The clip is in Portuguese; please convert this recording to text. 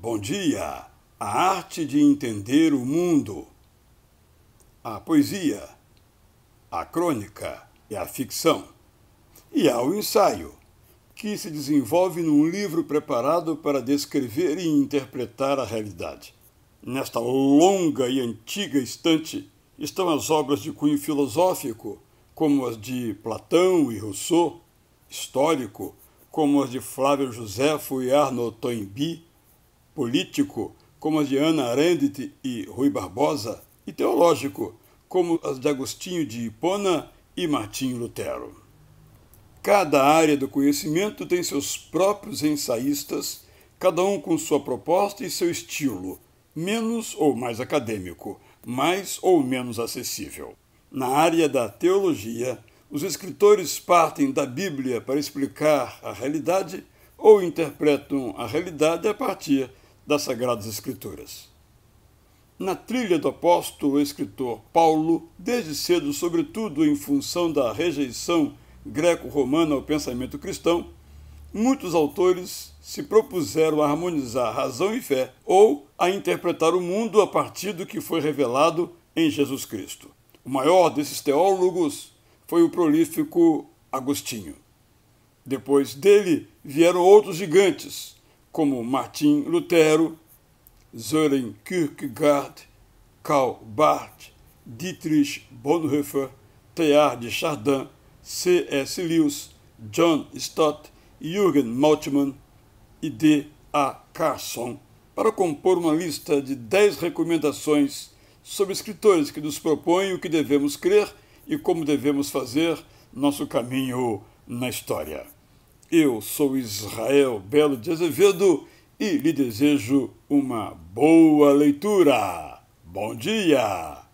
Bom dia! A arte de entender o mundo. A poesia, a crônica e a ficção. E há o ensaio, que se desenvolve num livro preparado para descrever e interpretar a realidade. Nesta longa e antiga estante estão as obras de cunho filosófico, como as de Platão e Rousseau, histórico, como as de Flávio Josefo e Arnaud Toynbee, político, como as de Ana Arendt e Rui Barbosa, e teológico, como as de Agostinho de Hipona e Martim Lutero. Cada área do conhecimento tem seus próprios ensaístas, cada um com sua proposta e seu estilo, menos ou mais acadêmico, mais ou menos acessível. Na área da teologia, os escritores partem da Bíblia para explicar a realidade ou interpretam a realidade a partir das Sagradas Escrituras. Na trilha do apóstolo, o escritor Paulo, desde cedo, sobretudo em função da rejeição greco-romana ao pensamento cristão, muitos autores se propuseram a harmonizar razão e fé ou a interpretar o mundo a partir do que foi revelado em Jesus Cristo. O maior desses teólogos foi o prolífico Agostinho. Depois dele vieram outros gigantes, como Martin Lutero, Søren Kierkegaard, Karl Barth, Dietrich Bonhoeffer, Teilhard de Chardin, C.S. Lewis, John Stott, Jürgen Moltmann e D. A. Carson, para compor uma lista de dez recomendações sobre escritores que nos propõem o que devemos crer e como devemos fazer nosso caminho na história. Eu sou Israel Belo de Azevedo e lhe desejo uma boa leitura. Bom dia!